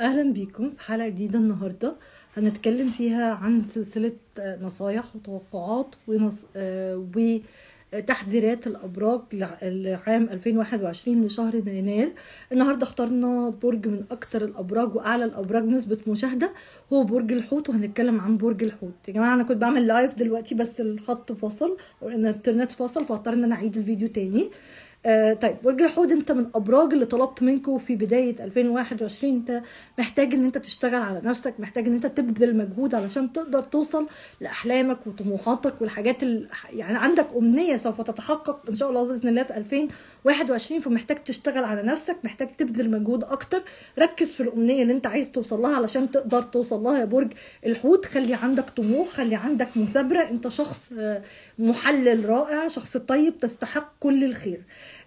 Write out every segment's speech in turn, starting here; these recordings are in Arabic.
اهلا بيكم في حلقه جديده النهارده هنتكلم فيها عن سلسله آه، نصايح وتوقعات ونص... آه، وتحذيرات الابراج لعام 2021 لشهر يناير النهارده اخترنا برج من اكتر الابراج واعلى الابراج نسبه مشاهده هو برج الحوت وهنتكلم عن برج الحوت يا جماعه انا كنت بعمل لايف دلوقتي بس الخط فصل والانترنت فصل فاضطر ان انا اعيد الفيديو تاني آه طيب وجه الحوض انت من ابراج اللي طلبت منكم في بدايه 2021 انت محتاج ان انت تشتغل على نفسك محتاج ان انت تبذل مجهود علشان تقدر توصل لاحلامك وطموحاتك والحاجات اللي يعني عندك امنيه سوف تتحقق ان شاء الله باذن الله في 2000 21 فمحتاج تشتغل على نفسك محتاج تبذل مجهود اكتر ركز في الامنيه اللي انت عايز توصل لها علشان تقدر توصل لها يا برج الحوت خلي عندك طموح خلي عندك مثابره انت شخص آه، محلل رائع شخص طيب تستحق كل الخير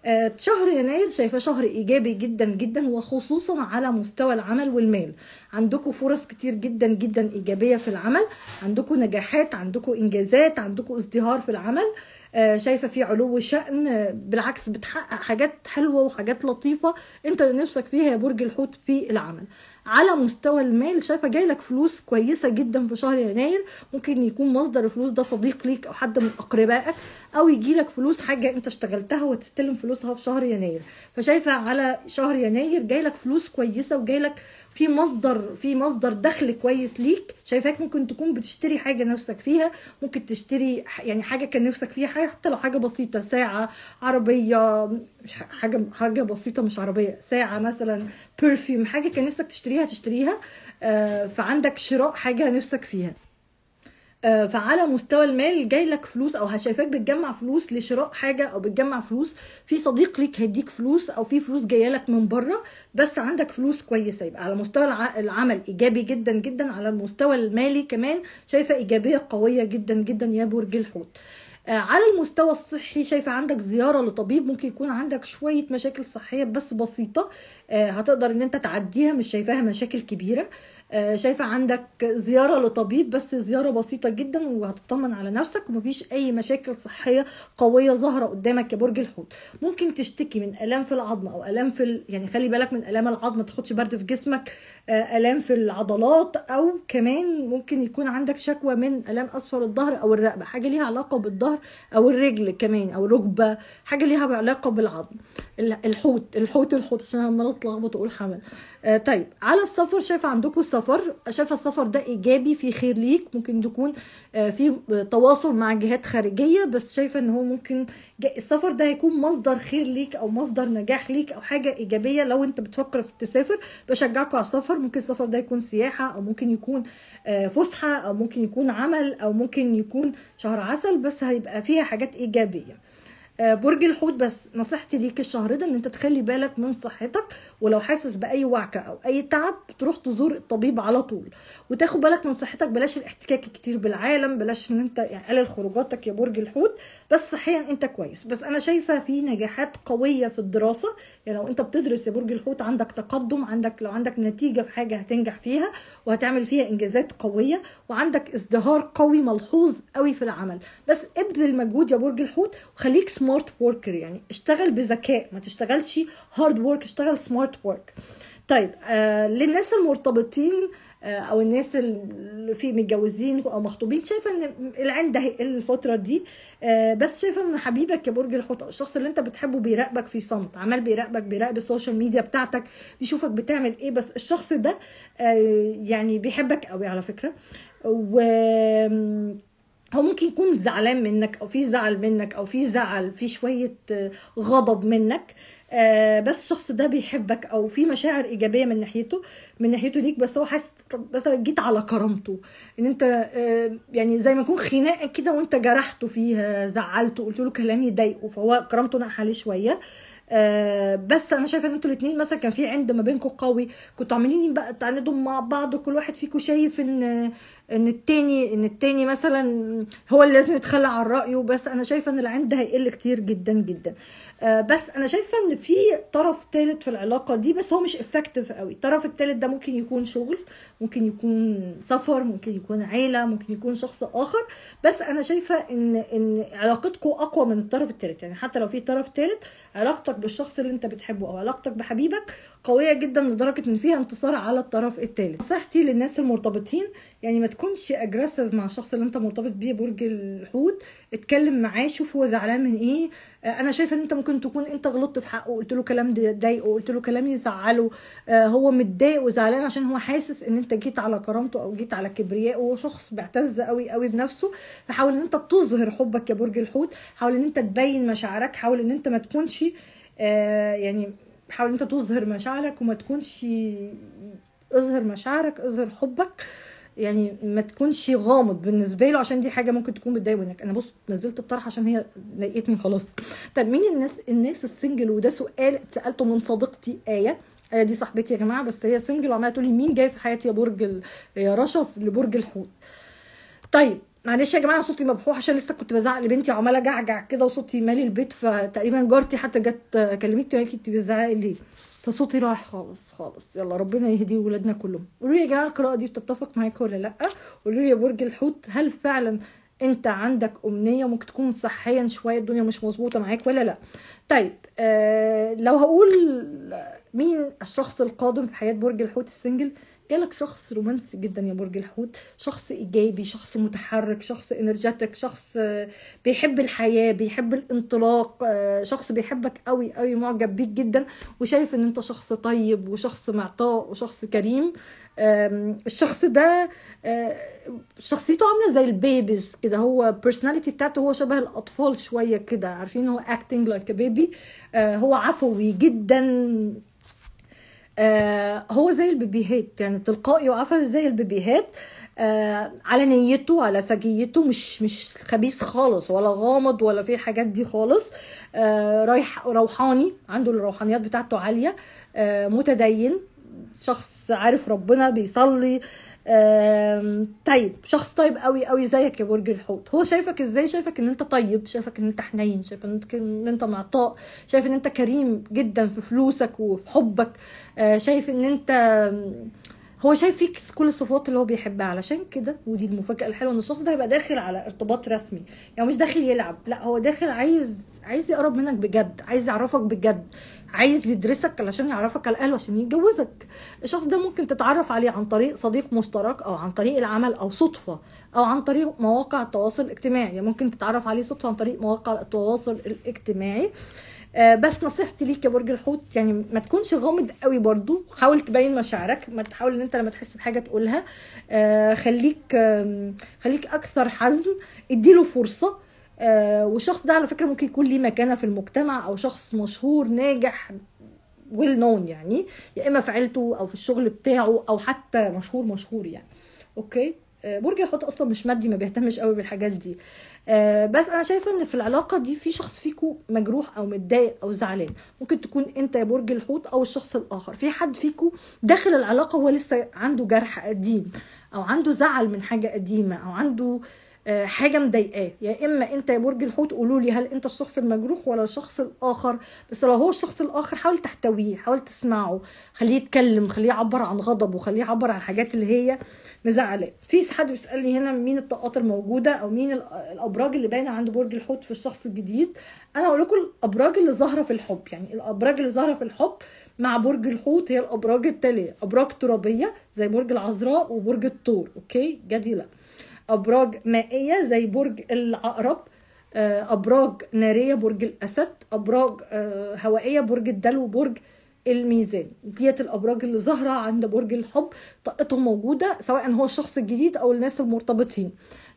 آه، شهر يناير شايفاه شهر ايجابي جدا جدا وخصوصا على مستوى العمل والمال عندكم فرص كتير جدا جدا ايجابيه في العمل عندكم نجاحات عندكم انجازات عندكم ازدهار في العمل آه، شايفه في علو شأن آه، بالعكس بتحقق حاجات حلوه وحاجات لطيفه انت نفسك فيها يا برج الحوت في العمل على مستوى المال شايفه جاي لك فلوس كويسه جدا في شهر يناير ممكن يكون مصدر الفلوس ده صديق ليك او حد من اقربائك او يجي لك فلوس حاجه انت اشتغلتها وتستلم فلوسها في شهر يناير فشايفه على شهر يناير جاي لك فلوس كويسه وجاي لك في مصدر في مصدر دخل كويس ليك شايفاك ممكن تكون بتشتري حاجه نفسك فيها ممكن تشتري يعني حاجه كان نفسك فيها حتى لو حاجه بسيطه ساعه عربيه مش حاجه حاجه بسيطه مش عربيه ساعه مثلا برفيوم حاجه كان نفسك تشتريها تشتريها آه، فعندك شراء حاجه نفسك فيها آه، فعلى مستوى المال جاي لك فلوس او شايفاك بتجمع فلوس لشراء حاجه او بتجمع فلوس في صديق ليك هيديك فلوس او في فلوس جايه لك من بره بس عندك فلوس كويسه يبقى على مستوى العمل ايجابي جدا جدا على المستوى المالي كمان شايفه ايجابيه قويه جدا جدا يا برج الحوت آه، على المستوى الصحي شايفه عندك زياره لطبيب ممكن يكون عندك شويه مشاكل صحيه بس بسيطه آه، هتقدر ان انت تعديها مش شايفاها مشاكل كبيره آه، شايفه عندك زياره لطبيب بس زياره بسيطه جدا وهتطمن على نفسك ومفيش اي مشاكل صحيه قويه ظاهره قدامك يا برج الحوت ممكن تشتكي من الام في العظم او الام في ال... يعني خلي بالك من الام العظم تاخدش برد في جسمك آه، الام في العضلات او كمان ممكن يكون عندك شكوى من الام اسفل الظهر او الرقبه حاجه ليها علاقه بالظهر او الرجل كمان او ركبه حاجه ليها علاقه بالعظم الحوت الحوت الحوت عشان عماله اتلخبط واقول حمل آه طيب على السفر شايفه عندكم السفر شايفه السفر ده ايجابي في خير ليك ممكن يكون آه في تواصل مع جهات خارجيه بس شايفه ان هو ممكن السفر ده هيكون مصدر خير ليك او مصدر نجاح ليك او حاجه ايجابيه لو انت بتفكر في تسافر بشجعكم على السفر ممكن السفر ده يكون سياحه او ممكن يكون آه، فسحه او ممكن يكون عمل او ممكن يكون شهر عسل بس هيبقى فيها حاجات ايجابيه آه، برج الحوت بس نصيحتي ليك الشهر ده ان انت تخلي بالك من صحتك ولو حاسس باي وعكه او اي تعب تروح تزور الطبيب على طول وتاخد بالك من صحتك بلاش الاحتكاك كتير بالعالم بلاش ان انت يعني قلل خروجاتك يا برج الحوت بس صحيا انت كويس بس انا شايفه في نجاحات قويه في الدراسه يعني لو انت بتدرس يا برج الحوت عندك تقدم عندك لو عندك نتيجه في حاجه هتنجح فيها وهتعمل فيها انجازات قويه وعندك ازدهار قوي ملحوظ قوي في العمل بس ابذل مجهود يا برج الحوت وخليك سمارت وركر يعني اشتغل بذكاء ما تشتغلش هارد ورك اشتغل سمارت ورك طيب آه للناس المرتبطين آه آه، او الناس اللي في متجوزين او مخطوبين شايفه ان العين ده الفتره دي آه، بس شايفه ان حبيبك يا برج الحوت الشخص اللي انت بتحبه بيراقبك في صمت عمال بيراقبك بيراقب السوشيال ميديا بتاعتك بيشوفك بتعمل ايه بس الشخص ده آه، يعني بيحبك قوي على فكره و هو ممكن يكون زعلان منك او في زعل منك او في زعل في شويه غضب منك آه آه، بس الشخص ده بيحبك او في مشاعر ايجابيه من ناحيته من ناحيته ليك بس هو حاسس مثلا جيت على كرامته ان انت آه، يعني زي ما يكون خناقه كده وانت جرحته فيها زعلته قلت له كلام يضايقه فهو كرامته نقح عليه شويه آه، بس انا شايفه ان انتوا الاثنين مثلا كان في عند ما بينكم قوي كنتوا عاملين بقى تعاندوا مع بعض كل واحد فيكم شايف ان ان التاني ان التاني مثلا هو اللي لازم يتخلى عن رايه بس انا شايفه ان العين ده هيقل كتير جدا جدا آه، بس انا شايفه ان في طرف تالت في العلاقه دي بس هو مش افكتيف قوي الطرف التالت ده ممكن يكون شغل ممكن يكون سفر ممكن يكون عيله ممكن يكون شخص اخر بس انا شايفه ان ان علاقتكم اقوى من الطرف التالت يعني حتى لو في طرف تالت علاقتك بالشخص اللي انت بتحبه او علاقتك بحبيبك قويه جدا لدرجه ان فيها انتصار على الطرف الثالث نصيحتي للناس المرتبطين يعني ما تكونش اجريسيف مع الشخص اللي انت مرتبط بيه برج الحوت اتكلم معاه شوف هو زعلان من ايه آه، انا شايفه ان انت ممكن تكون انت غلطت في حقه قلت له كلام ضايقه قلت له كلام يزعله آه، هو متضايق وزعلان عشان هو حاسس ان انت جيت على كرامته او جيت على كبريائه هو شخص بيعتز قوي قوي بنفسه فحاول ان انت تظهر حبك يا برج الحوت حاول ان انت تبين مشاعرك حاول ان انت ما تكونش آه، يعني حاول انت تظهر مشاعرك وما تكونش اظهر مشاعرك اظهر حبك يعني ما تكونش غامض بالنسبه له عشان دي حاجه ممكن تكون بتضايقه منك انا بص نزلت الطرح عشان هي ضايقتني خلاص طب مين الناس الناس السنجل وده سؤال اتسالته من صديقتي ايه آية دي صاحبتي يا جماعه بس هي سنجل وعماله تقولي مين جاي في حياتي يا برج يا رشف لبرج الحوت طيب معلش يا جماعه صوتي مبحوح عشان لسه كنت بزعق لبنتي عماله جعجع كده وصوتي مالي البيت فتقريبا جارتي حتى جت كلمتني وقالت لي انت بتزعقي ليه فصوتي راح خالص خالص يلا ربنا يهدي ولادنا كلهم قولوا لي يا جماعه القراءه دي بتتفق معاك ولا لا قولوا لي يا برج الحوت هل فعلا انت عندك امنيه ممكن تكون صحيا شويه الدنيا مش مظبوطه معاك ولا لا طيب آه لو هقول مين الشخص القادم في حياه برج الحوت السنجل آه جالك شخص رومانسي جدا يا برج الحوت شخص ايجابي شخص متحرك شخص انرجيتك شخص بيحب الحياه بيحب الانطلاق آه، شخص بيحبك قوي قوي معجب بيك جدا وشايف ان انت شخص طيب وشخص معطاء وشخص كريم الشخص ده آه، شخصيته عامله زي البيبيز كده هو البيرسوناليتي بتاعته هو شبه الاطفال شويه كده عارفين هو اكتنج لايك بيبي هو عفوي جدا آه هو زي البيبيهات يعني تلقائي وقفش زي البيبيهات آه على نيته على سجيته مش مش خبيث خالص ولا غامض ولا في الحاجات دي خالص آه رايح روحاني عنده الروحانيات بتاعته عاليه آه متدين شخص عارف ربنا بيصلي آه طيب شخص طيب قوي قوي زيك يا برج الحوت هو شايفك ازاي شايفك ان انت طيب شايفك ان انت حنين شايف ان انت معطاء شايف ان انت كريم جدا في فلوسك وفي حبك آه، شايف ان انت هو شايف فيك كل الصفات اللي هو بيحبها علشان كده ودي المفاجاه الحلوه ان الشخص ده هيبقى داخل على ارتباط رسمي يعني مش داخل يلعب لا هو داخل عايز عايز يقرب منك بجد عايز يعرفك بجد عايز يدرسك علشان يعرفك على الاقل عشان يتجوزك الشخص ده ممكن تتعرف عليه عن طريق صديق مشترك او عن طريق العمل او صدفه او عن طريق مواقع التواصل الاجتماعي يعني ممكن تتعرف عليه صدفه عن طريق مواقع التواصل الاجتماعي آه، بس نصيحتي ليك يا برج الحوت يعني ما تكونش غامض قوي برضو حاول تبين مشاعرك ما تحاول ان انت لما تحس بحاجه تقولها آه، خليك خليك اكثر حزم اديله فرصه آه، والشخص ده على فكره ممكن يكون ليه مكانه في المجتمع او شخص مشهور ناجح ويل نون يعني يا اما في عيلته او في الشغل بتاعه او حتى مشهور مشهور يعني اوكي برج الحوت اصلا مش مادي ما بيهتمش قوي بالحاجات دي آه، بس انا شايفه ان في العلاقه دي في شخص فيكو مجروح او متضايق او زعلان ممكن تكون انت يا برج الحوت او الشخص الاخر في حد فيكو داخل العلاقه هو لسه عنده جرح قديم او عنده زعل من حاجه قديمه او عنده آه، حاجه مضايقاه يا اما انت يا برج الحوت قولوا لي هل انت الشخص المجروح ولا الشخص الاخر بس لو هو الشخص الاخر حاول تحتويه حاول تسمعه خليه يتكلم خليه يعبر عن غضبه خليه يعبر عن الحاجات اللي هي مزعلاه في حد بيسالني هنا مين الطاقات الموجوده او مين الابراج اللي باينه عند برج الحوت في الشخص الجديد انا هقول لكم الابراج اللي ظاهره في الحب يعني الابراج اللي ظاهره في الحب مع برج الحوت هي الابراج التاليه ابراج ترابيه زي برج العذراء وبرج الثور اوكي جديله ابراج مائيه زي برج العقرب آه، ابراج ناريه برج الاسد ابراج آه، هوائيه برج الدلو برج الميزان ديت الابراج اللي ظاهره عند برج الحب طاقته موجوده سواء هو الشخص الجديد او الناس المرتبطين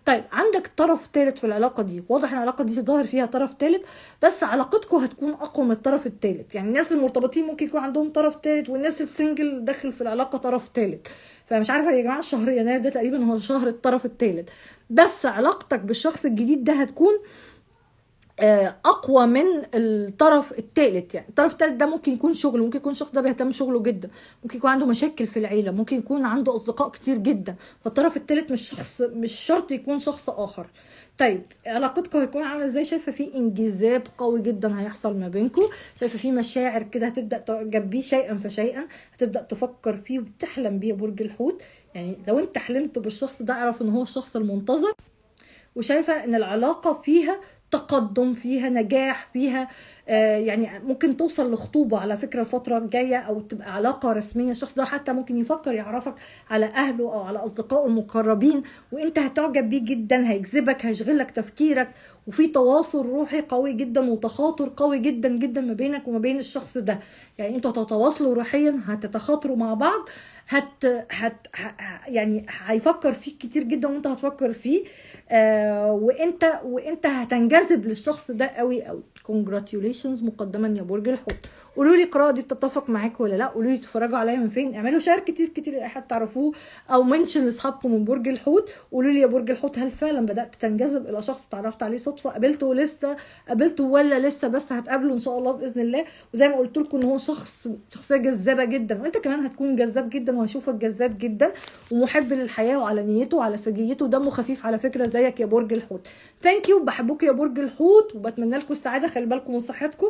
طيب عندك طرف ثالث في العلاقه دي واضح ان العلاقه دي ظاهر فيها طرف ثالث بس علاقتكم هتكون اقوى من الطرف الثالث يعني الناس المرتبطين ممكن يكون عندهم طرف ثالث والناس السنجل داخل في العلاقه طرف ثالث فمش عارفه يا جماعه شهر يناير ده تقريبا هو شهر الطرف الثالث بس علاقتك بالشخص الجديد ده هتكون آه، اقوى من الطرف الثالث يعني الطرف الثالث ده ممكن يكون شغل ممكن يكون الشخص ده بيهتم بشغله جدا ممكن يكون عنده مشاكل في العيله ممكن يكون عنده اصدقاء كتير جدا فالطرف الثالث مش شخص مش شرط يكون شخص اخر طيب علاقتكم هيكون عامله ازاي شايفه في انجذاب قوي جدا هيحصل ما بينكم شايفه في مشاعر كده هتبدا تعجب بيه شيئا فشيئا هتبدا تفكر فيه وتحلم بيه برج الحوت يعني لو انت حلمت بالشخص ده اعرف ان هو الشخص المنتظر وشايفه ان العلاقه فيها آه تقدم فيها نجاح فيها آه، يعني ممكن توصل لخطوبه على فكره الفتره الجايه او تبقى علاقه رسميه الشخص ده حتى ممكن يفكر يعرفك على اهله او على اصدقائه المقربين وانت هتعجب بيه جدا هيجذبك هيشغلك تفكيرك وفي تواصل روحي قوي جدا وتخاطر قوي جدا جدا ما بينك وما بين الشخص ده يعني انتوا هتتواصلوا روحيا هتتخاطروا مع بعض هت, هت يعني هيفكر فيك كتير جدا وانت هتفكر فيه آه وانت وانت هتنجذب للشخص ده قوي قوي كونجراتيوليشنز مقدما يا برج الحوت قولوا لي القراءه دي بتتفق معاك ولا لا قولوا لي تتفرجوا عليا من فين اعملوا شير كتير كتير لاي حد تعرفوه او منشن لاصحابكم من برج الحوت قولوا لي يا برج الحوت هل فعلا بدات تنجذب الى شخص تعرفت عليه صدفه قابلته لسه قابلته ولا لسه بس هتقابله ان شاء الله باذن الله وزي ما قلت لكم ان هو شخص شخصيه جذابه جدا وانت كمان هتكون جذاب جدا وهشوفك جذاب جدا ومحب للحياه وعلى نيته وعلى سجيته ودمه خفيف على فكره زيك يا برج الحوت ثانك يو بحبوك يا برج الحوت وبتمنى لكم السعاده خلي بالكم من صحتكم